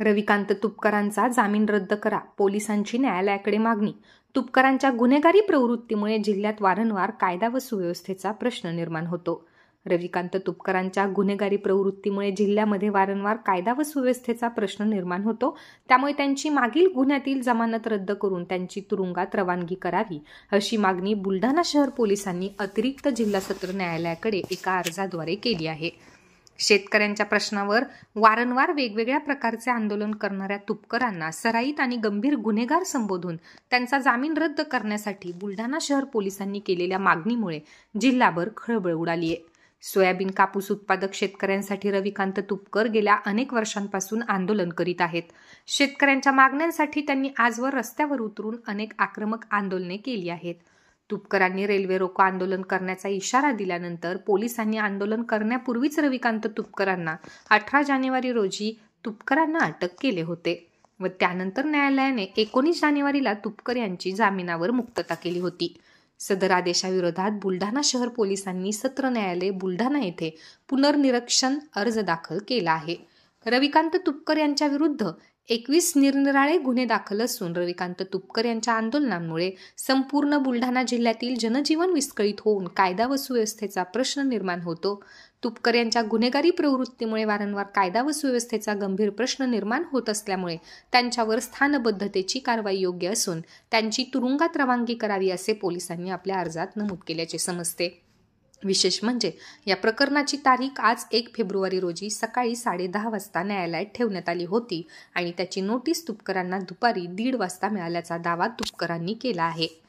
रविकांत तुपकरांचा जामीन रद्द करा पोलिसांची न्यायालयाकडे मागणी तुपकरांच्या गुन्हेगारी प्रवृत्तीमुळे जिल्ह्यात वारंवार कायदा व सुव्यवस्थेचा प्रश्न निर्माण होतो रविकांत तुपकरांच्या गुन्हेगारी प्रवृत्तीमुळे जिल्ह्यामध्ये वारंवार कायदा व सुव्यवस्थेचा प्रश्न निर्माण होतो त्यामुळे त्यांची मागील गुन्ह्यातील जमानत रद्द करून त्यांची तुरुंगात रवानगी करावी अशी मागणी बुलढाणा शहर पोलिसांनी अतिरिक्त जिल्हा सत्र न्यायालयाकडे एका अर्जाद्वारे केली आहे शेतकऱ्यांच्या प्रश्नावर वारंवार वेगवेगळ्या प्रकारचे आंदोलन करणाऱ्या तुपकरांना सराईत आणि गंभीर गुन्हेगार संबोधून त्यांचा जामीन रद्द करण्यासाठी बुलढाणा शहर पोलिसांनी केलेल्या मागणीमुळे जिल्हाभर खळबळ उडाली आहे सोयाबीन कापूस उत्पादक शेतकऱ्यांसाठी रविकांत तुपकर गेल्या अनेक वर्षांपासून आंदोलन करीत आहेत शेतकऱ्यांच्या मागण्यांसाठी त्यांनी आजवर रस्त्यावर उतरून अनेक आक्रमक आंदोलने केली आहेत तुपकरांनी रेल्वे रोको आंदोलन करण्याचा इशारा दिल्यानंतर पोलिसांनी आंदोलन करण्यापूर्वीच रविकांत तुपकरांना अठरा जानेवारी रोजी तुपकरांना अटक केले होते व त्यानंतर न्यायालयाने एकोणीस जानेवारीला तुपकर यांची जामिनावर मुक्तता केली होती सदर आदेशाविरोधात बुलढाणा शहर पोलिसांनी सत्र न्यायालय बुलढाणा येथे पुनर्निरीक्षण अर्ज दाखल केला आहे रविकांत तुपकर यांच्या विरुद्ध एकवीस निरनिराळे गुन्हे दाखल असून रविकांत तुपकर यांच्या आंदोलनांमुळे संपूर्ण बुलढाणा जिल्ह्यातील जनजीवन विस्कळीत होऊन कायदा व सुव्यवस्थेचा प्रश्न निर्माण होतो तुपकर यांच्या गुन्हेगारी प्रवृत्तीमुळे वारंवार कायदा व सुव्यवस्थेचा गंभीर प्रश्न निर्माण होत असल्यामुळे त्यांच्यावर स्थानबद्धतेची कारवाई योग्य असून त्यांची तुरुंगात रवानगी करावी असे पोलिसांनी आपल्या अर्जात नमूद केल्याचे समजते विशेष म्हणजे या प्रकरणाची तारीख आज एक फेब्रुवारी रोजी सकाळी साडेदहा वाजता न्यायालयात ठेवण्यात आली होती आणि त्याची नोटीस तुपकरांना दुपारी दीड वाजता मिळाल्याचा दावा तुपकरांनी केला आहे